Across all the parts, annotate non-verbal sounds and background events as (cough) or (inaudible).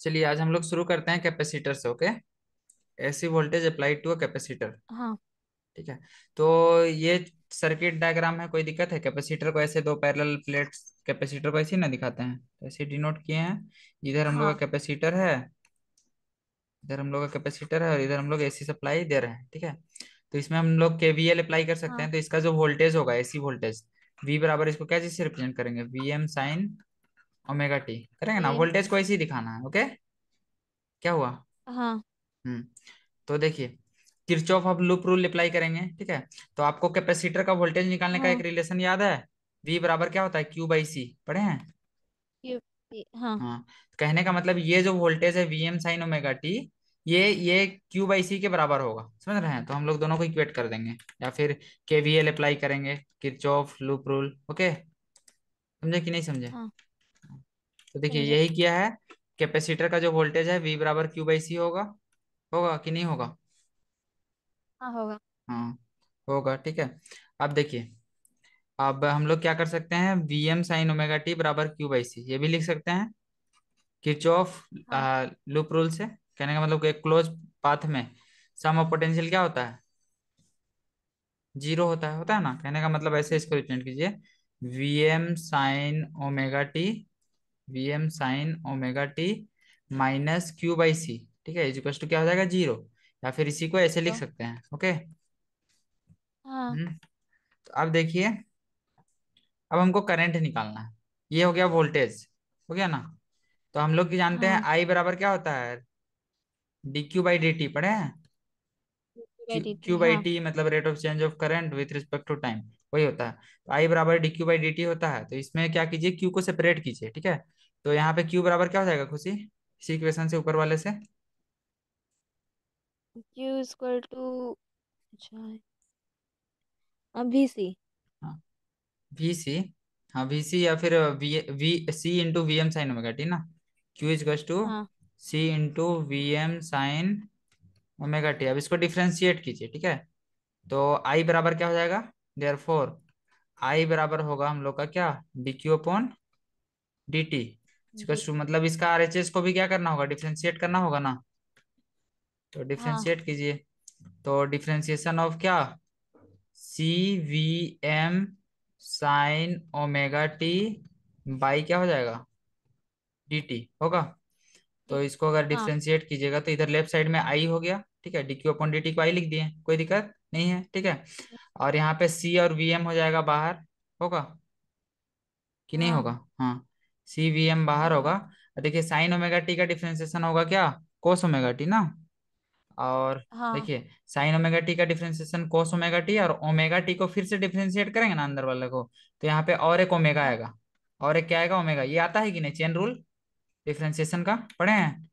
चलिए आज हम लोग शुरू करते हैं कैपेसिटर से okay AC voltage apply to a capacitor ठीक है तो ये सर्किट डायग्राम है कोई दिक्कत है कैपेसिटर को ऐसे दो पैरेलल प्लेट्स कैपेसिटर को ऐसे ना दिखाते हैं तो ऐसे डिनोट किए हैं इधर हम लोग का कैपेसिटर हाँ। है इधर हम लोग का कैपेसिटर है और इधर हम लोग एसी सप्लाई दे रहे हैं ठीक है तो इसमें हम लोग केवीएल अप्लाई कर सकते हाँ. हैं तो इसका जो वोल्टेज होगा एसी वोल्टेज वी बराबर इसको क्या चीज से रिप्रेजेंट करेंगे V M sine omega T करेंगे ना वोल्टेज को ऐसे ही दिखाना है ओके क्या हुआ हाँ हम्म तो देखिए किरचॉफ आप लूप रूल अप्लाई करेंगे ठीक है तो आपको कैपेसिटर का वोल्टेज निकालने हाँ। का एक रिलेशन हाँ। याद है वी बराबर क्या होता है क्यू बाई सी पढ़े हैं हाँ, हाँ। तो कहने का मतलब ये जो वोल्टेज है V M sine omega T ये ये क्यू बाई सी के बराबर होगा समझ रहे हैं तो हम लोग दोनों को इक्वेट कर देंगे या फिर के वी एल अप्लाई करेंगे किरचॉफ लूप रूल ओके समझे कि नहीं समझे हाँ। तो देखिए हम्म। यही किया है कैपेसिटर का जो वोल्टेज है वी बराबर क्यू बाई सी होगा होगा कि नहीं होगा हाँ होगा हाँ होगा ठीक है अब देखिए अब हम लोग क्या कर सकते हैं V M sine omega T बराबर क्यू बाई सी ये भी लिख सकते हैं किच ऑफ लूप रूल से कहने का मतलब एक क्लोज पाथ में सम ऑफ पोटेंशियल क्या होता है जीरो होता है होता है ना कहने का मतलब ऐसे इसको रिप्रेजेंट कीजिए V M sine omega T V M sine omega T minus Q by C ठीक है इजिक्वल टू क्या हो जाएगा जीरो या फिर इसी को ऐसे लिख तो? सकते हैं ओके हाँ। हम्म। तो अब देखिए अब हमको करंट निकालना है ये हो गया वोल्टेज हो गया ना तो हम लोग जानते हाँ। हैं आई बराबर क्या होता है D Q by D T पढ़े हैं क्यू बाई टी मतलब rate of change of current with respect to time वही होता है तो आई बराबर D Q by D T होता है तो इसमें क्या कीजिए क्यू को सेपरेट कीजिए ठीक है तो यहाँ पे क्यू बराबर क्या हो जाएगा खुशी इसी इक्वेशन से ऊपर वाले से to V M sine omega T ना Q is to C into V M sine omega T अब इसको डिफ्रेंशिएट कीजिए ठीक है तो आई बराबर क्या हो जाएगा देर फोर आई बराबर होगा हम लोग का क्या D Q upon D T इसका मतलब इसका आरएचएस को भी क्या करना होगा डिफ्रेंशिएट करना होगा ना तो डिफ्रेंशिएट हाँ. कीजिए तो डिफ्रेंशिएशन ऑफ क्या C V M sine omega T by क्या हो जाएगा डी टी होगा तो इसको अगर डिफ्रेंशिएट हाँ। कीजिएगा तो इधर लेफ्ट साइड में आई हो गया ठीक है D Q upon D T को आई लिख दिए कोई दिक्कत नहीं है ठीक है और यहाँ पे सी और वी एम हो जाएगा बाहर होगा कि नहीं हाँ. होगा हाँ सी वी एम बाहर होगा देखिए साइन ओमेगा टी का डिफ्रेंसिएशन होगा क्या कोस ओमेगा टी ना और हाँ. देखिए साइन ओमेगा टी का डिफ्रेंसिएशन कोस ओमेगा टी और ओमेगा टी को फिर से डिफ्रेंशिएट करेंगे ना अंदर वाले को तो यहाँ पे और एक ओमेगा आएगा और एक क्या आएगा ओमेगा ये आता है कि नहीं चेन रूल डिफ्रेंसिएशन का पढ़े हैं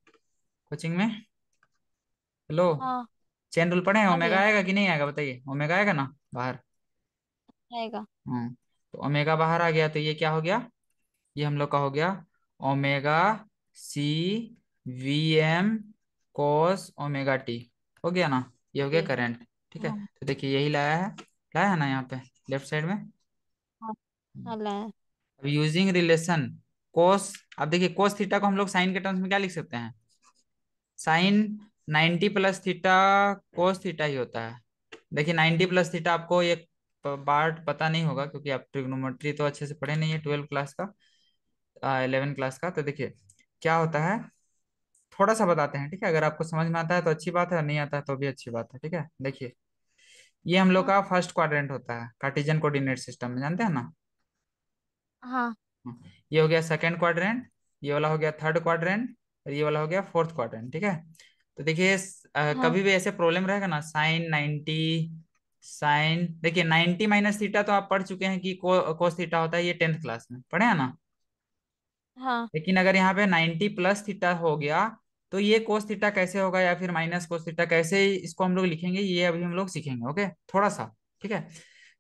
कोचिंग में हेलो हाँ. चेन रूल पढ़े हैं ओमेगा आएगा कि नहीं आएगा बताइए ओमेगा आएगा ना बाहर आएगा हम्म तो ओमेगा बाहर आ गया तो ये क्या हो गया ये हम लोग का हो गया omega C V M cos omega T हो गया ना ये हो गया करंट ठीक है हाँ। तो देखिए यही लाया है लाया है ना यहाँ पे लेफ्ट साइड में हाँ। हाँ, अब यूजिंग रिलेशन कोस अब देखिए कोस थीटा को हम लोग साइन के टर्म्स में क्या लिख सकते हैं sine 90 plus theta cos theta ही होता है देखिए 90 प्लस थीटा आपको ये पार्ट पता नहीं होगा क्योंकि आप ट्रिग्नोमेट्री तो अच्छे से पढ़े नहीं है ट्वेल्व क्लास का इलेवन क्लास का तो देखिए क्या होता है थोड़ा सा बताते हैं ठीक है अगर आपको समझ में आता है तो अच्छी बात है नहीं आता है तो भी अच्छी बात है ठीक है देखिए ये हम लोग का फर्स्ट क्वाड्रेंट होता है कार्टिजन कोऑर्डिनेट सिस्टम में जानते हैं ना हाँ ये हो गया सेकंड क्वाड्रेंट ये वाला हो गया थर्ड क्वाड्रेंट और ये वाला हो गया फोर्थ क्वाड्रेंट ठीक है तो देखिए हाँ। कभी भी ऐसे प्रॉब्लम रहेगा ना साइन नाइनटी साइन देखिए नाइनटी माइनस थीटा तो आप पढ़ चुके हैं कि को, कोस थीटा होता है ये टेंथ क्लास में पढ़े हैं ना हाँ लेकिन अगर यहाँ पे नाइन्टी प्लस थीटा हो गया तो ये कोस थीटा कैसे होगा या फिर माइनस कोस थीटा कैसे इसको हम लोग लिखेंगे ये अभी हम लोग सीखेंगे ओके थोड़ा सा ठीक है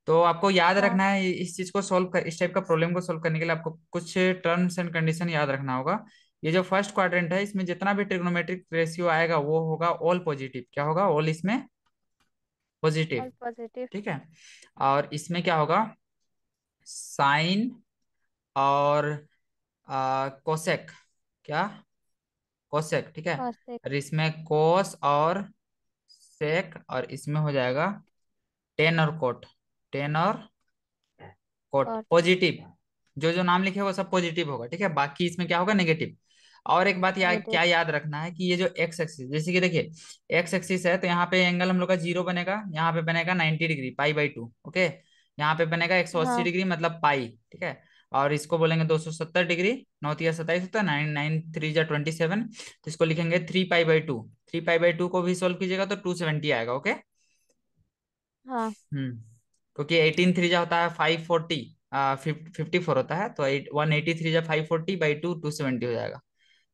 तो आपको याद हाँ. रखना है इस चीज को सोल्व कर इस टाइप का प्रॉब्लम को सोल्व करने के लिए आपको कुछ टर्म्स एंड कंडीशन याद रखना होगा ये जो फर्स्ट क्वाड्रेंट है इसमें जितना भी ट्रिग्नोमेट्रिक रेशियो आएगा वो होगा ऑल पॉजिटिव क्या होगा ऑल इसमें पॉजिटिव पॉजिटिव ठीक है और इसमें क्या होगा साइन और कोसेक क्या कोसेक ठीक है और इसमें कोस और सेक और इसमें हो जाएगा टेन और कोट टेन और कोट पॉजिटिव जो जो नाम लिखे वो सब पॉजिटिव होगा ठीक है बाकी इसमें क्या होगा नेगेटिव और एक बात या, क्या याद रखना है कि ये जो एक्स एक्सिस जैसे कि देखिए एक्स एक्सिस है तो यहाँ पे एंगल हम लोग का जीरो बनेगा यहाँ पे बनेगा ninety degree pi by two okay यहाँ पे बनेगा एक सौ अस्सी हाँ। डिग्री मतलब पाई ठीक है और इसको बोलेंगे 270 डिग्री नौ तीस सत्ताईस होता है नाइन नाइन थ्री जा ट्वेंटी सेवन तो इसको लिखेंगे three pi by two three pi by two को भी सोल्व कीजिएगा तो टू सेवेंटी आएगा ओके हाँ हम्म, क्योंकि एटीन थ्री जा होता है फाइव फोर्टी फिफ्टी फोर होता है तो वन एटी थ्री जा five forty by two two seventy हो जाएगा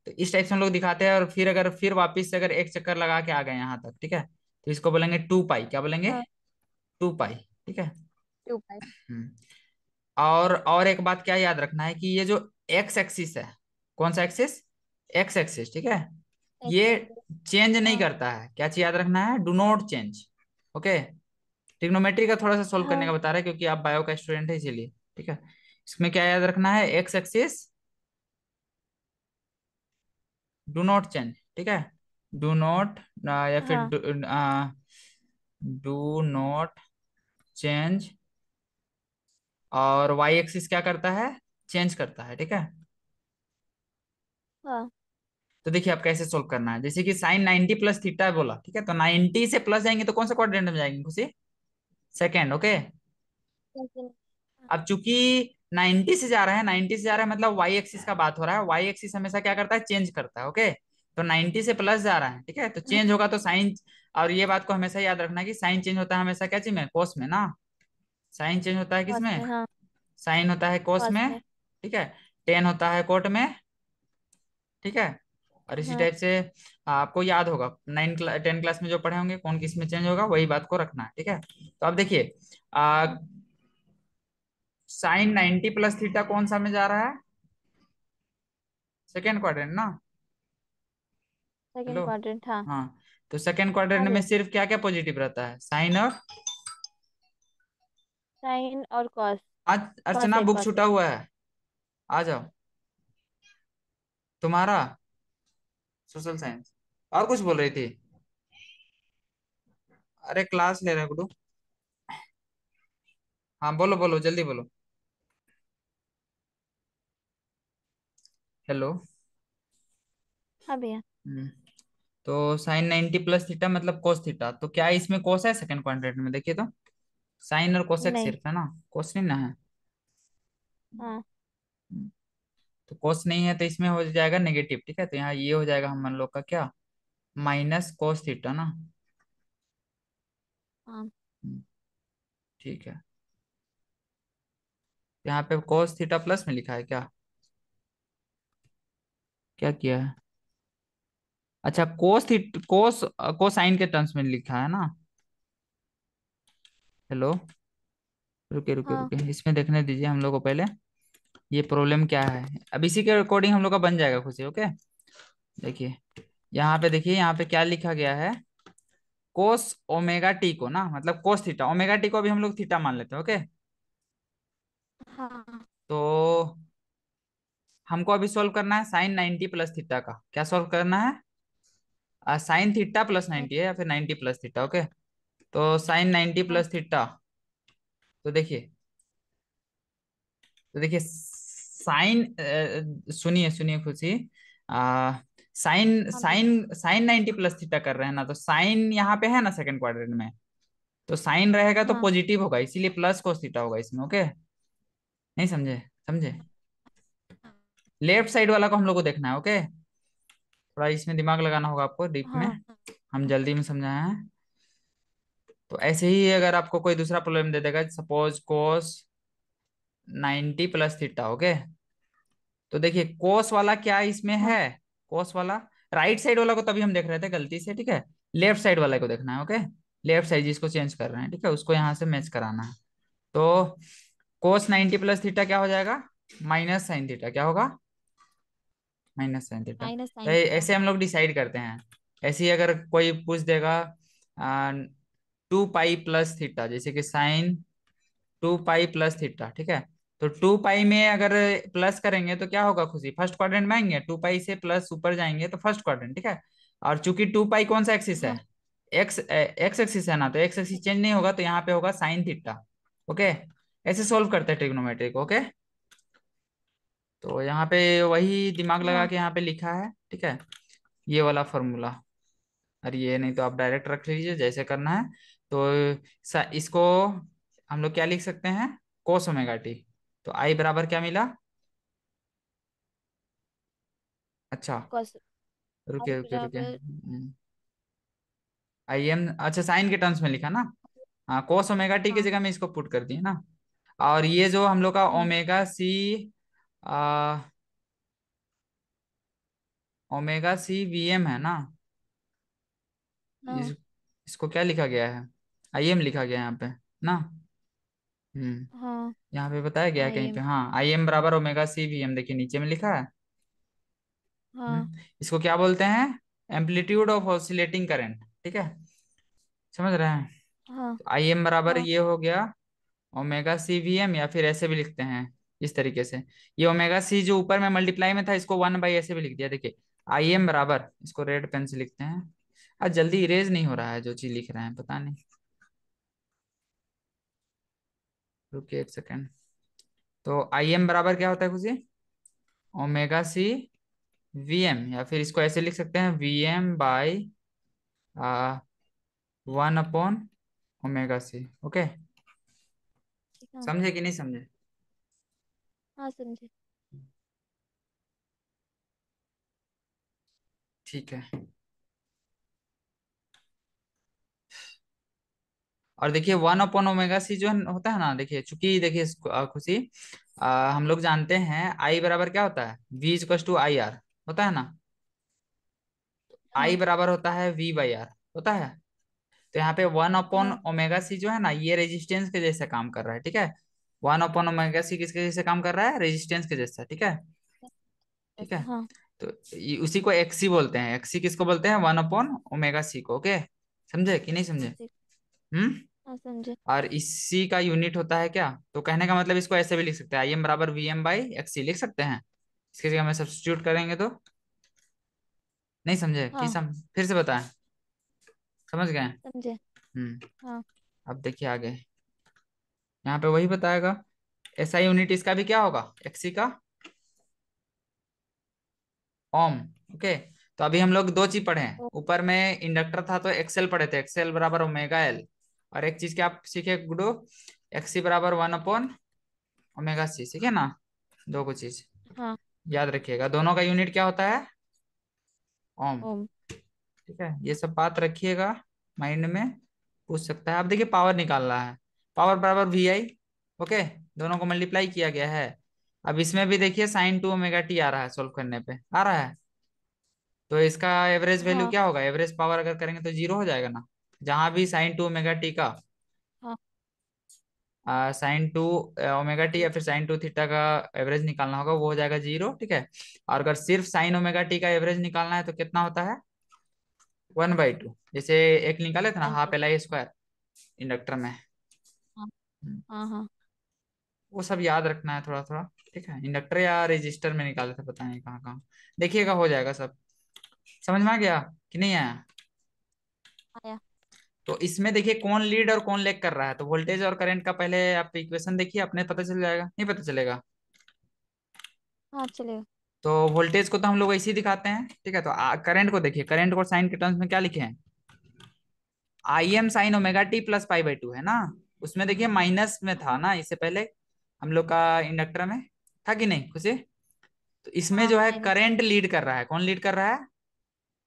तो इस टाइप से हम लोग दिखाते हैं और फिर अगर फिर वापिस से अगर एक चक्कर लगा के आ गए यहाँ तक ठीक है तो इसको बोलेंगे टू पाई क्या बोलेंगे हाँ। टू पाई ठीक है टू पाई हम्म। और और एक बात क्या याद रखना है कि ये जो एक्स एक्सिस है कौन सा एक्सिस एक्स एक्सिस ठीक है ये चेंज नहीं हाँ। करता है क्या चीज याद रखना है do not change okay trigonometry का थोड़ा सा सोल्व करने का हाँ। बता रहा है क्योंकि आप बायो का स्टूडेंट है इसीलिए ठीक है इसमें क्या याद रखना है X axis do not change ठीक है डू नॉट या फिर डू नॉट चेंज और वाई एक्सिस क्या करता है चेंज करता है ठीक है हाँ। तो देखिए आप कैसे सोल्व करना है जैसे कि साइन नाइनटी प्लस थीटा बोला ठीक है तो नाइनटी से प्लस जाएंगे तो कौन सा क्वाड्रेंट में जाएंगे खुशी सेकेंड ओके अब चूंकि नाइनटी से जा रहा है नाइनटी से जा रहा है मतलब वाई एक्सिस का बात हो रहा है वाई एक्सिस हमेशा क्या करता है चेंज करता है ओके तो नाइनटी से प्लस जा रहा है ठीक है तो चेंज हाँ। होगा तो साइन और ये बात को हमेशा याद रखना कि साइन चेंज होता है हमेशा क्या चीज में कोस में ना साइन चेंज होता है किसमें हाँ। साइन होता है कोस में ठीक है टेन होता है कोट में ठीक है और इसी टाइप हाँ। से हाँ, आपको याद होगा नाइन क्ला, टेन क्लास में जो पढ़े होंगे कौन किस में चेंज होगा वही बात को रखना है ठीक है तो अब देखिए साइन नाइनटी प्लस थीटा कौन सा में जा रहा है सेकेंड क्वाड्रेंट ना सेकेंड क्वाड्रेंट हाँ तो सेकेंड क्वाड्रेंट में सिर्फ क्या क्या पॉजिटिव रहता है साइन और साइन और कॉस आज अर्चना बुक छुटा हुआ है आ जाओ तुम्हारा सोशल साइंस और कुछ बोल रही थी अरे क्लास ले रहे गुडू हाँ बोलो बोलो जल्दी बोलो हेलो हाँ भैया हम्म, तो साइन नाइनटी प्लस थीटा मतलब कोस थीटा तो क्या इसमें कोस है सेकंड क्वाड्रेंट में देखिए तो साइन और कोसेक सिर्फ है ना कोस नहीं ना है हाँ। हम्म। तो कोस नहीं है तो इसमें हो जाएगा नेगेटिव ठीक है तो यहाँ ये हो जाएगा हम लोग का क्या माइनस कोस थीटा ना हाँ। हम्म। ठीक है यहाँ पे कोस थीटा प्लस में लिखा है क्या क्या किया है अच्छा कोस थीट कोस कोसाइन के टर्म्स में लिखा है ना हेलो रुके रुके हाँ रुके इसमें देखने दीजिए हम लोग को पहले ये प्रॉब्लम क्या है अब इसी के अकॉर्डिंग हम लोग का बन जाएगा खुद से ओके देखिए यहाँ पे देखिए यहाँ पे क्या लिखा गया है कोस ओमेगा टी को ना मतलब कोस थीटा ओमेगा टी को अभी हम लोग थीटा मान लेते हैं ओके हाँ तो हमको अभी सॉल्व करना है साइन नाइनटी प्लस थीटा का क्या सॉल्व करना है साइन थीटा प्लस नाइनटी है या फिर नाइनटी प्लस थीटा ओके तो साइन नाइन्टी प्लस हाँ। थीटा तो देखिए तो देखिए साइन सुनिए सुनिए खुशी sine sine sine ninety plus theta कर रहे हैं ना तो साइन यहाँ पे है ना सेकंड क्वार्टर में तो साइन रहेगा तो पॉजिटिव हाँ। होगा इसीलिए प्लस को थीटा होगा इसमें ओके नहीं समझे समझे लेफ्ट साइड वाला को हम लोग को देखना है ओके थोड़ा इसमें दिमाग लगाना होगा आपको डीप हाँ, में हम जल्दी में समझाए हैं तो ऐसे ही अगर आपको कोई दूसरा प्रॉब्लम दे देगा suppose cos ninety plus theta okay तो देखिए कोस वाला क्या इसमें है कोस वाला राइट साइड वाला को तभी हम देख रहे थे गलती से ठीक है लेफ्ट साइड वाले को देखना है ओके लेफ्ट साइड जिसको चेंज कर रहे हैं ठीक है उसको यहाँ से मैच कराना है तो कोस नाइन्टी प्लस थीटा क्या हो जाएगा माइनस साइन थीटा क्या होगा माइनस साइन थीटा ऐसे हम लोग डिसाइड करते हैं ऐसे ही अगर कोई पूछ देगा टू पाई प्लस थीटा जैसे कि sine two pi plus theta ठीक है तो टू पाई में अगर प्लस करेंगे तो क्या होगा खुशी फर्स्ट क्वाड्रेंट में आएंगे टू पाई से प्लस ऊपर जाएंगे तो फर्स्ट क्वाड्रेंट ठीक है और चूंकि टू पाई कौन सा एक्सिस है एक्स एक्स एक्सिस है ना तो एक्स एक्सिस चेंज नहीं होगा तो यहाँ पे होगा साइन थीटा ओके ऐसे सोल्व करते हैं ट्रिग्नोमेट्री को ओके तो यहाँ पे वही दिमाग लगा हाँ। के यहाँ पे लिखा है ठीक है ये वाला फॉर्मूला अरे ये नहीं तो आप डायरेक्ट रख लीजिए जैसे करना है तो इसको हम लोग क्या लिख सकते हैं कोस ओमेगा टी तो आई बराबर क्या मिला अच्छा रुके रुके रुके आई एम अच्छा साइन के टर्म्स में लिखा ना हाँ कोस ओमेगा टी की हाँ। जगह मैं इसको पुट कर दी ना और ये जो हम लोग का omega C omega C V M है ना हाँ। इस, इसको क्या लिखा गया है आई एम लिखा गया यहाँ पे ना हम्म हाँ यहाँ पे बताया गया कहीं पे हाँ आई एम बराबर ओमेगा सी वी एम देखिए नीचे में लिखा है हाँ हम्म, इसको क्या बोलते हैं एम्पलीट्यूड ऑफ ऑसिलेटिंग करंट ठीक है समझ रहे हैं आई हाँ। एम तो बराबर हाँ। ये हो गया ओमेगा सी वी एम या फिर ऐसे भी लिखते हैं इस तरीके से ये ओमेगा सी जो ऊपर में मल्टीप्लाई में था इसको वन बाई ऐसे भी लिख दिया देखिए आई एम बराबर इसको रेड पेन से लिखते हैं आज जल्दी इरेज नहीं हो रहा है जो चीज लिख रहे हैं पता नहीं रुकिए एक सेकेंड तो आई एम बराबर क्या होता है खुशी ओमेगा सी वी एम या फिर इसको ऐसे लिख सकते हैं V M by one upon omega C okay समझे कि नहीं समझे हाँ, समझे ठीक है और देखिए वन अपॉन ओमेगा सी जो होता है ना देखिए चूंकि देखिए खुशी हम लोग जानते हैं आई बराबर क्या होता है V is to I R होता है ना आई हाँ। बराबर होता है वी बाई आर होता है तो यहाँ पे वन अपॉन ओमेगा सी जो है ना ये रेजिस्टेंस के जैसे काम कर रहा है ठीक है वन अपॉन ओमेगा सी किसके जैसे काम कर रहा है रेजिस्टेंस के जैसा ठीक है ठीक है हाँ। तो उसी को एक्सी बोलते हैं एक्सी किसको बोलते हैं वन अपॉन ओमेगा सी को ओके समझे कि नहीं समझे हम्म हाँ, समझे और इसी का यूनिट होता है क्या तो कहने का मतलब इसको ऐसे भी लिख सकते हैं आई एम बराबर वी एम बाई एक्स लिख सकते हैं इसके जगह में सब्सिट्यूट करेंगे तो नहीं समझे हाँ। सम... फिर से बताएं समझ गए समझे हम्म। हाँ। अब देखिए आगे यहाँ पे वही बताएगा ऐसा यूनिट इसका भी क्या होगा एक्सी का ओम ओके तो अभी हम लोग दो चीज पढ़े ऊपर में इंडक्टर था तो एक्सेल पढ़े थे एक्सेल बराबर ओमेगा एल और एक चीज क्या आप सीखे गुडो एक्स बराबर वन अपॉन ओमेगा सी ठीक है ना दो को चीज हाँ। याद रखिएगा दोनों का यूनिट क्या होता है ओम ठीक है ये सब बात रखिएगा माइंड में पूछ सकता है आप देखिए पावर निकाल रहा है पावर बराबर वी आई ओके दोनों को मल्टीप्लाई किया गया है अब इसमें भी देखिए साइन टू ओमेगा टी आ रहा है सोल्व करने पे आ रहा है तो इसका एवरेज वैल्यू हाँ। क्या होगा एवरेज पावर अगर करेंगे तो जीरो हो जाएगा ना जहां भी साइन टू ओमेगा टी का साइन टू ओमेगा टी या फिर साइन टू थीटा का एवरेज निकालना होगा वो हो जाएगा जीरो ठीक है और अगर सिर्फ साइन ओमेगा टी का एवरेज निकालना है तो कितना होता है वन बाई टू जैसे एक निकाले थे ना हाँ पहला स्क्वायर इंडक्टर में हाँ। हम्म। हाँ, हाँ। वो सब याद रखना है थोड़ा थोड़ा ठीक है इंडक्टर या रजिस्टर में निकाले थे पता नहीं कहाँ कहाँ देखिएगा हो जाएगा सब समझ में आ गया कि नहीं आया आया तो इसमें देखिए कौन लीड और कौन लेग कर रहा है तो वोल्टेज और करंट का पहले आप इक्वेशन देखिए अपने पता चल जाएगा नहीं पता चलेगा हाँ चलेगा तो वोल्टेज को तो हम लोग ऐसे ही दिखाते हैं ठीक है तो करंट को देखिए करंट को साइन के टर्म्स में क्या लिखे हैं I M sine omega T plus five by two है ना उसमें देखिए माइनस में था ना इससे पहले हम लोग का इंडक्टर में था कि नहीं खुशी तो इसमें हाँ, जो है करंट लीड कर रहा है कौन लीड कर रहा है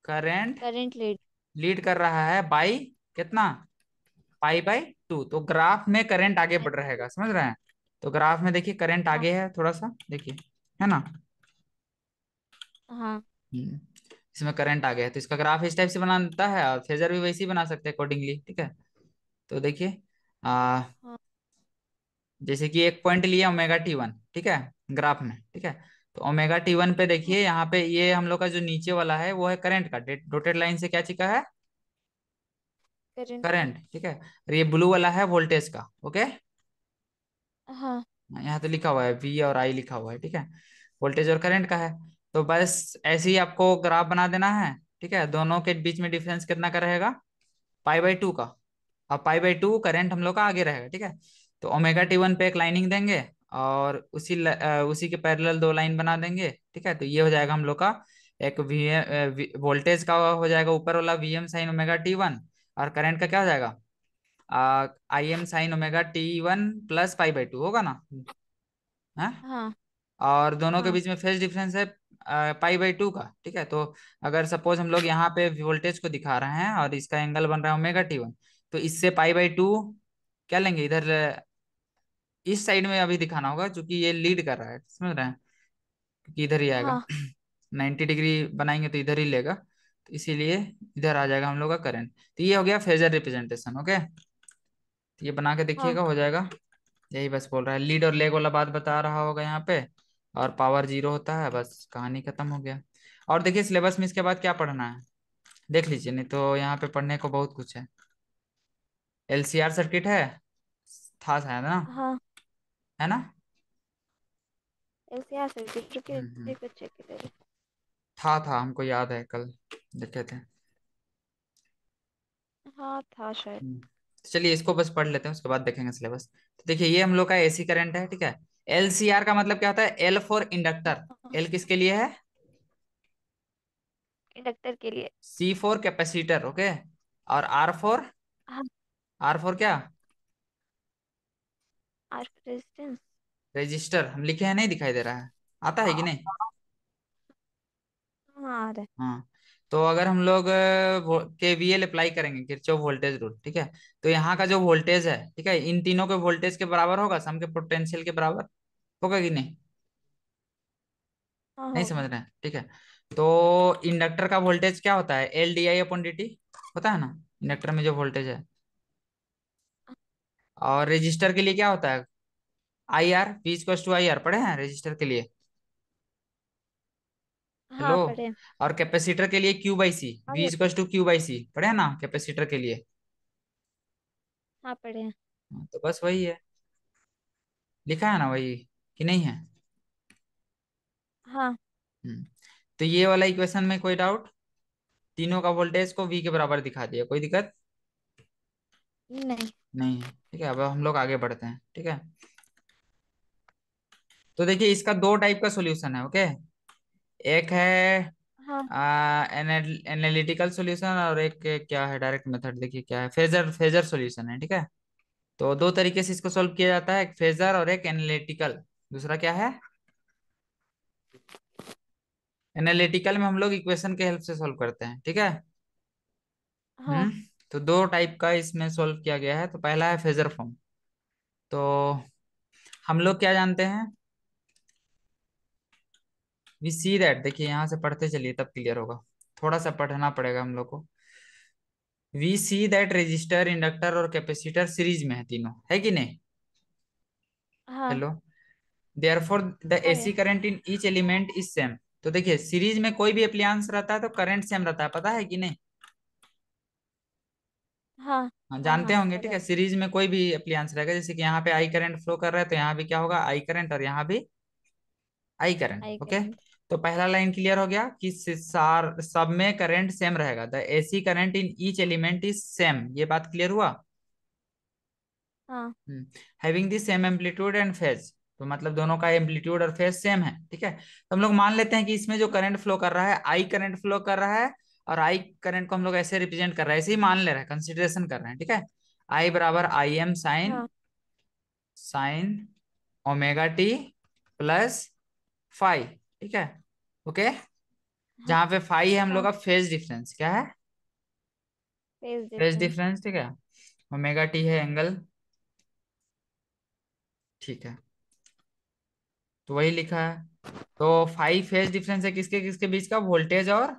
करंट करंट लीड लीड कर रहा है बाई कितना पाई बाई टू तो ग्राफ में करंट आगे बढ़ रहेगा समझ रहे हैं तो ग्राफ में देखिए करंट आगे है थोड़ा सा देखिए है ना हाँ हम्म। इसमें करंट आगे है तो इसका ग्राफ इस टाइप से बनाता है और फेजर भी वैसे ही बना सकते हैं अकॉर्डिंगली ठीक है तो देखिए हाँ। जैसे कि एक पॉइंट लिया ओमेगा टी वन ठीक है ग्राफ में ठीक है तो ओमेगा टी वन पे देखिए यहाँ पे ये हम लोग का जो नीचे वाला है वो है करंट का डोटेड लाइन से क्या चिका है करंट ठीक है और ये ब्लू वाला है वोल्टेज का ओके हाँ यहाँ तो लिखा हुआ है वी और आई लिखा हुआ है ठीक है वोल्टेज और करंट का है तो बस ऐसे ही आपको ग्राफ बना देना है ठीक है दोनों के बीच में डिफरेंस कितना का रहेगा पाई बाई टू का और पाई बाई टू करेंट हम लोग का आगे रहेगा ठीक है तो ओमेगा टी वन पे एक लाइनिंग देंगे और उसी ल, उसी के पैरेलल दो लाइन बना देंगे ठीक है तो ये हो जाएगा हम लोग का एक वोल्टेज का हो जाएगा ऊपर वाला V M sine omega T one और करंट का क्या हो जाएगा I M sine omega T one plus five by two होगा ना है हाँ? हाँ। और दोनों हाँ। के बीच में फेज डिफरेंस है पाई बाई टू का ठीक है तो अगर सपोज हम लोग यहाँ पे वोल्टेज को दिखा रहे हैं और इसका एंगल बन रहा है ओमेगा टी वन तो इससे पाई बाई टू क्या लेंगे इधर इस साइड में अभी दिखाना होगा क्योंकि ये लीड कर रहा है समझ रहे हैं क्योंकि इधर ही आएगा हाँ। (clears throat) नाइन्टी हाँ। डिग्री बनाएंगे तो इधर ही लेगा तो इसीलिए इधर आ जाएगा हम लोग का करंट तो ये हो गया फेजर रिप्रेजेंटेशन ओके तो ये बना के देखिएगा हो जाएगा यही बस बोल रहा है लीड और लेग वाला बात बता रहा होगा यहाँ पे और पावर जीरो होता है बस कहानी खत्म हो गया और देखिए सिलेबस में इसके बाद क्या पढ़ना है देख लीजिए नहीं तो यहाँ पे पढ़ने को बहुत कुछ है एलसीआर सर्किट है था शायद ना हाँ। है ना एलसीआर सर्किट था था हमको याद है कल देखे थे हाँ था शायद हम्म, तो चलिए इसको बस पढ़ लेते हैं उसके बाद देखेंगे सिलेबस तो देखिए ये हम लोग का एसी करंट है ठीक है आर का मतलब क्या होता है एल फॉर इंडक्टर हाँ। एल किसके लिए है इंडक्टर के लिए सी फॉर कैपेसिटर ओके और आर फॉर हाँ आर फॉर क्या आर रेजिस्टेंस रजिस्टर हम लिखे हैं नहीं दिखाई दे रहा है आता है कि हाँ। नहीं हाँ हाँ तो अगर हम लोग केवीएल अप्लाई करेंगे किरचॉफ वोल्टेज रूल ठीक है तो यहाँ का जो वोल्टेज है ठीक है इन तीनों के वोल्टेज के बराबर होगा सम के पोटेंशियल के बराबर होगा कि नहीं हाँ, नहीं समझ रहे हैं ठीक है तो इंडक्टर का वोल्टेज क्या होता है L D I upon D T होता है ना इंडक्टर में जो वोल्टेज है और रजिस्टर के लिए क्या होता है I R P equal I R पढ़े हैं रजिस्टर के लिए हाँ हेलो हाँ हेलो और कैपेसिटर के लिए क्यू बाई सी बीज is to Q by C पढ़े ना कैपेसिटर के लिए हाँ पढ़े हाँ, तो बस वही है लिखा है ना वही कि नहीं है हाँ हम्म, तो ये वाला इक्वेशन में कोई डाउट तीनों का वोल्टेज को वी के बराबर दिखा दिया कोई दिक्कत नहीं नहीं ठीक है अब हम लोग आगे बढ़ते हैं ठीक है तो देखिए इसका दो टाइप का सॉल्यूशन है ओके एक है हाँ। एनालिटिकल सॉल्यूशन और एक क्या है डायरेक्ट मेथड देखिए क्या है फेजर फेजर सॉल्यूशन है ठीक है तो दो तरीके से इसको सॉल्व किया जाता है एक फेजर और एक एनालिटिकल दूसरा क्या है एनालिटिकल में हम लोग इक्वेशन के हेल्प से सॉल्व करते हैं ठीक है हाँ। हम्म, तो दो टाइप का इसमें सॉल्व किया गया है तो पहला है फेजर फॉर्म तो हम लोग क्या जानते हैं वी सी दैट देखिए यहाँ से पढ़ते चलिए तब क्लियर होगा थोड़ा सा पढ़ना पड़ेगा हम लोग को we see that resistor inductor और कैपेसिटर सीरीज में है तीनों है कि नहीं hello for the AC current in each element is same तो देखिए सीरीज में कोई भी अप्लायंस रहता है तो करंट सेम रहता है पता है कि नहीं हाँ, हाँ, हाँ जानते हाँ, होंगे ठीक है सीरीज में कोई भी अप्लायंस रहेगा जैसे कि यहाँ पे आई करंट फ्लो कर रहा है तो यहाँ भी क्या होगा आई करंट और यहाँ भी आई करंट ओके तो पहला लाइन क्लियर हो गया कि सार सब में करंट सेम रहेगा the AC current in each element is same ये बात क्लियर हुआ हाँ। Hmm. Having the same amplitude and phase तो मतलब दोनों का एम्पलीट्यूड और फेज सेम है ठीक है तो हम लोग मान लेते हैं कि इसमें जो करंट फ्लो कर रहा है आई करंट फ्लो कर रहा है और आई करंट को हम लोग ऐसे रिप्रेजेंट कर रहे हैं ऐसे ही मान ले रहे हैं कंसिडरेशन कर रहे हैं ठीक है आई बराबर आई एम साइन हाँ। Sine omega T plus five ठीक है ओके हाँ। जहां पे फाइव है हम लोग का हाँ। फेज डिफरेंस क्या है फेज डिफरेंस ठीक है ओमेगा टी है एंगल ठीक है तो वही लिखा है तो फाइव फेज डिफरेंस है किसके किसके बीच का वोल्टेज और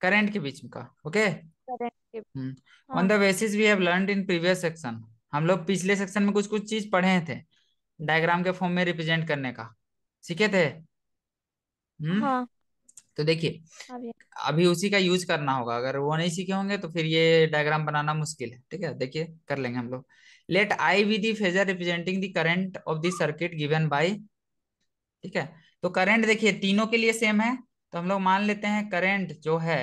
करंट के बीच का ओके हम्म। हाँ। On the basis we have learn in previous section हम लोग पिछले सेक्शन में कुछ कुछ चीज पढ़े थे डायग्राम के फॉर्म में रिप्रेजेंट करने का सीखे थे हम्म हाँ तो देखिए हाँ अभी उसी का यूज करना होगा अगर वो नहीं सीखे होंगे तो फिर ये डायग्राम बनाना मुश्किल है ठीक है देखिए कर लेंगे हम लोग let I be the phasor representing the current of the circuit given by ठीक है तो करंट देखिए तीनों के लिए सेम है तो हम लोग मान लेते हैं करंट जो है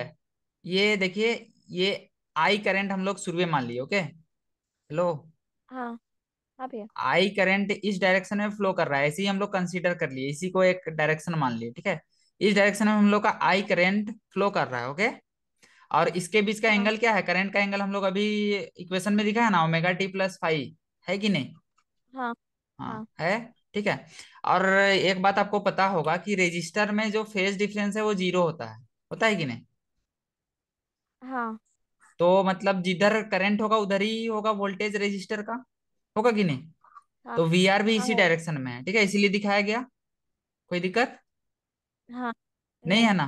ये देखिए ये आई करंट हम लोग सुरवे मान लिए ओके हेलो हाँ आई हाँ करेंट इस डायरेक्शन में फ्लो कर रहा है इसी हम लोग कंसिडर कर लिए इसी को एक डायरेक्शन मान लिए ठीक है इस डायरेक्शन में हम लोग का आई करेंट फ्लो कर रहा है ओके और इसके बीच का एंगल हाँ। क्या है करंट का एंगल हम लोग अभी इक्वेशन में दिखा है ना ओमेगा टी प्लस फाइव है कि नहीं हाँ।, हाँ, हाँ है ठीक है और एक बात आपको पता होगा कि रेजिस्टर में जो फेज डिफरेंस है वो जीरो होता है होता है कि नहीं हाँ तो मतलब जिधर करंट होगा उधर ही होगा वोल्टेज रेजिस्टर का होगा कि नहीं हाँ। तो वी आर भी हाँ, इसी डायरेक्शन में है ठीक है इसीलिए दिखाया गया कोई दिक्कत हाँ, नहीं है ना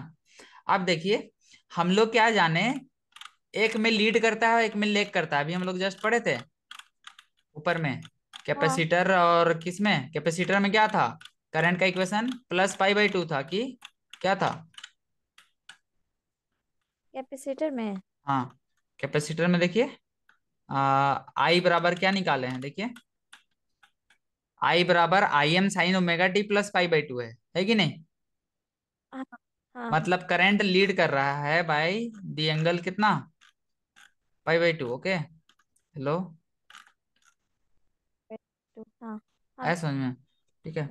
आप देखिए हम लोग क्या जाने एक में लीड करता है एक में लेक करता है अभी हम लोग जस्ट पढ़े थे ऊपर में कैपेसिटर हाँ। और किस में कैपेसिटर में क्या था करंट का equation plus pi by two था कि क्या था कैपेसिटर में हाँ कैपेसिटर में देखिए आई बराबर क्या निकाले हैं देखिए आई बराबर I M sine omega T plus five by two है है कि नहीं हाँ, हाँ. मतलब करंट लीड कर रहा है बाय दी एंगल कितना five by two okay hello हाँ, हाँ. समझ में ठीक है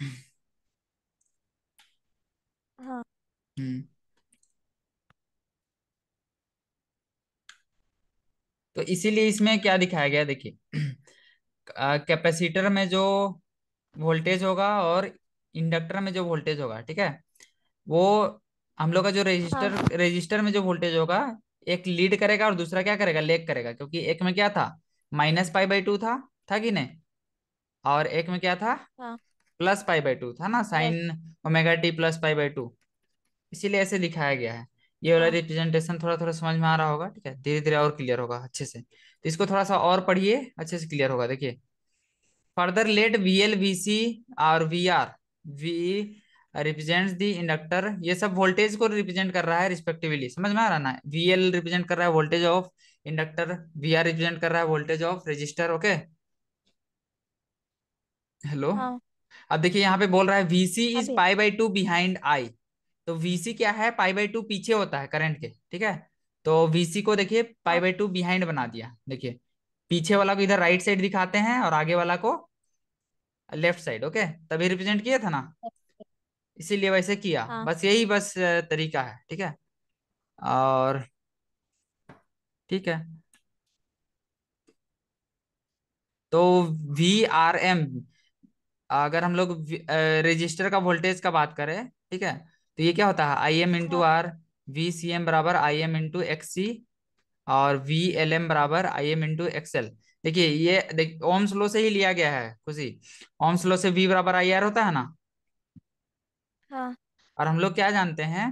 (laughs) हाँ। हम्म तो इसीलिए इसमें क्या दिखाया गया देखिए (clears throat) कैपेसिटर में जो वोल्टेज होगा और इंडक्टर में जो वोल्टेज होगा ठीक है वो हम लोग का जो रेजिस्टर रजिस्टर हाँ। रेजिस्टर में जो वोल्टेज होगा एक लीड करेगा और दूसरा क्या करेगा लेग करेगा क्योंकि एक में क्या था माइनस पाई बाई टू था था कि नहीं और एक में क्या था हाँ। प्लस पाई बाई टू था ना sine omega T plus pi by two इसीलिए ऐसे दिखाया गया है ये वाला रिप्रेजेंटेशन थोड़ा थोड़ा समझ में आ रहा होगा ठीक है धीरे धीरे और क्लियर होगा अच्छे से तो इसको थोड़ा सा और पढ़िए अच्छे से क्लियर होगा देखिए further let V L V C R V R V represent the inductor ये सब वोल्टेज को रिप्रेजेंट कर रहा है रिस्पेक्टिवली समझ में आ रहा ना वी एल रिप्रेजेंट कर रहा है voltage of inductor V R represent कर रहा है voltage of resistor okay hello अब देखिए यहाँ पे बोल रहा है V C is pi by two behind I तो वीसी क्या है पाई बाई टू पीछे होता है करंट के ठीक है तो वीसी को देखिए पाई बाई टू बिहाइंड बना दिया देखिए पीछे वाला को इधर राइट साइड दिखाते हैं और आगे वाला को लेफ्ट साइड ओके तभी रिप्रेजेंट किया था ना इसीलिए वैसे किया हाँ। बस यही बस तरीका है ठीक है और ठीक है तो वी आर एम अगर हम लोग रजिस्टर का वोल्टेज का बात करें ठीक है तो ये क्या होता है I M into R V C M बराबर I M into X C और वी एल एम बराबर आई एम इंटू एक्सएल देखिए ये देख ओम्स से ही लिया गया है खुशी ओम स्लो से वी बराबर आई आर होता है ना हाँ। और हम लोग क्या जानते हैं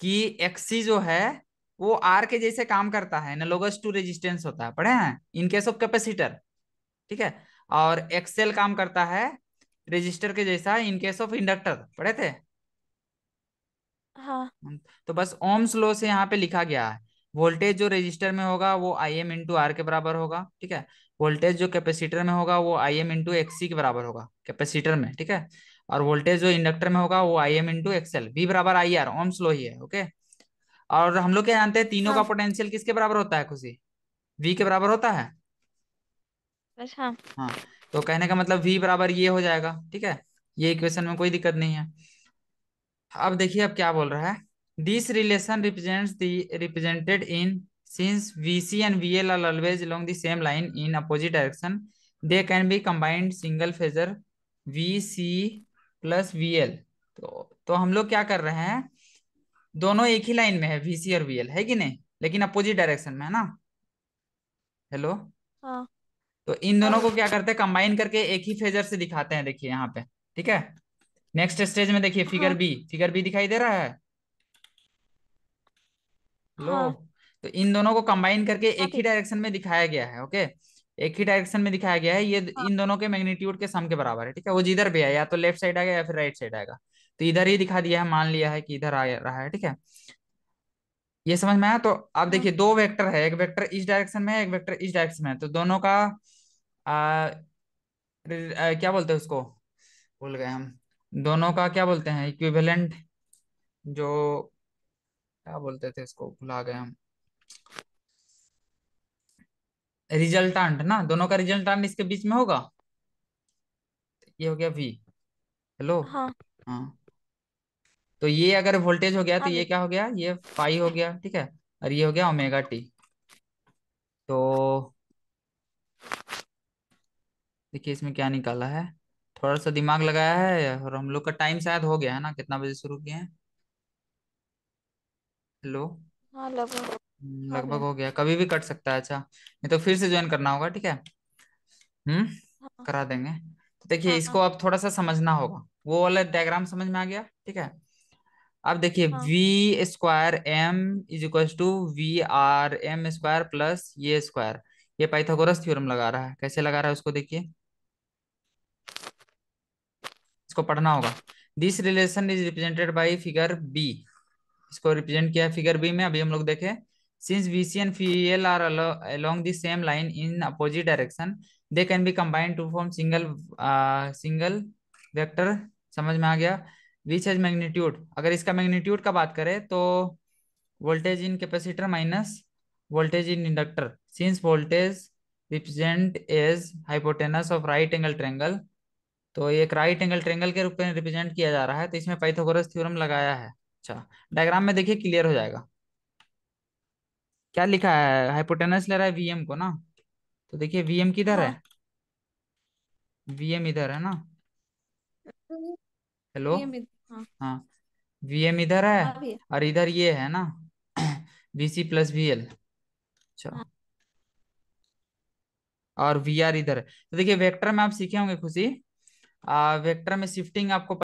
कि एक्सी जो है वो आर के जैसे काम करता है एनालोगस टू रेजिस्टेंस होता है पढ़े हैं इन केस ऑफ कैपेसिटर ठीक है और एक्सेल काम करता है रेजिस्टर के जैसा इन केस ऑफ इंडक्टर पढ़े थे हाँ तो बस ओम्स लॉ से यहाँ पे लिखा गया है वोल्टेज जो रेजिस्टर में होगा वो आई एम इंटू आर के बराबर होगा ठीक है वोल्टेज जो कैपेसिटर में होगा वो आई एम इंटू एक्सी के बराबर होगा कैपेसिटर में ठीक है और वोल्टेज जो इंडक्टर में होगा वो I M into XL B बराबर आई आर ओम्स लो ही है ओके और हम लोग क्या जानते हैं तीनों हाँ। का पोटेंशियल किसके बराबर होता है खुशी वी के बराबर होता है अच्छा हाँ तो कहने का मतलब वी बराबर ये हो जाएगा ठीक है ये इक्वेशन में कोई दिक्कत नहीं है अब देखिए अब क्या बोल रहा है this relation represent the represented in since L R always are the same line in opposite direction they can be can single phasor V C plus V L तो तो हम लोग क्या कर रहे हैं दोनों एक ही लाइन में है वी सी और एल है कि नहीं लेकिन अपोजिट डायरेक्शन में है ना हेलो हाँ तो इन दोनों को क्या करते हैं कंबाइन करके एक ही फेजर से दिखाते हैं देखिए यहाँ पे ठीक है नेक्स्ट स्टेज में देखिए फिगर बी फिगर बी दिखाई दे रहा है लो हाँ। तो इन दोनों को कंबाइन करके एक ही डायरेक्शन में दिखाया गया है ओके एक ही डायरेक्शन में दिखाया गया है ये हाँ। इन दोनों के मैग्नीट्यूड के सम के बराबर है ठीक है वो जिधर भी है या तो लेफ्ट साइड आएगा या फिर राइट साइड आएगा तो इधर ही दिखा दिया है मान लिया है कि इधर आ रहा है ठीक है ये समझ में आया तो आप देखिए हाँ। दो वेक्टर है एक वेक्टर इस डायरेक्शन में है एक वेक्टर इस डायरेक्शन में है तो दोनों का आ, आ, क्या बोलते हैं उसको भूल गए हम दोनों का क्या बोलते हैं इक्विवेलेंट जो क्या बोलते थे इसको भुला गए हम रिजल्टांट ना दोनों का रिजल्टांट इसके बीच में होगा ये हो गया वी हेलो हाँ हाँ तो ये अगर वोल्टेज हो गया तो हाँ, ये क्या हो गया ये फाइव हो गया ठीक है और ये हो गया ओमेगा टी तो देखिए इसमें क्या निकाला है थोड़ा सा दिमाग लगाया है और हम लोग का टाइम शायद हो गया है ना कितना बजे शुरू किए हैं हेलो हाँ, लगभग हम्म, हाँ, हाँ। हो गया कभी भी कट सकता है अच्छा नहीं तो फिर से ज्वाइन करना होगा ठीक है हम्म करा देंगे तो देखिए इसको अब थोड़ा सा समझना होगा वो वाला डायग्राम समझ में आ गया ठीक है अब देखिए V square M is equal to V R M square plus ये स्क्वायर ये पाइथागोरस थ्योरम लगा रहा है कैसे लगा रहा है उसको देखिए इसको पढ़ना होगा this relation is represented by figure B इसको रिप्रेजेंट किया फिगर बी में अभी हम लोग देखें V C and phi L are the same same line in opposite direction they can be combined to form single single vector समझ में आ गया विच हैज मैग्नीट्यूड अगर इसका मैग्नीट्यूड का बात करें तो voltage in capacitor minus voltage in inductor since voltage represent as hypotenuse of right angle triangle तो एक राइट एंगल ट्रेंगल के रूप में रिप्रेजेंट किया जा रहा है तो इसमें पाइथागोरस थ्योरम लगाया है अच्छा डायग्राम में देखिए क्लियर हो जाएगा क्या लिखा है हाइपोटेनस ले रहा है वीएम को ना तो देखिए वीएम किधर है वीएम हाँ। इधर है ना हेलो हाँ वीएम हाँ। इधर है हाँ और इधर ये है ना वीसी प्लस वीएल अच्छा और वी आर इधर तो देखिए वेक्टर में आप सीखे होंगे खुशी वेक्टर में शिफ्टिंग आपको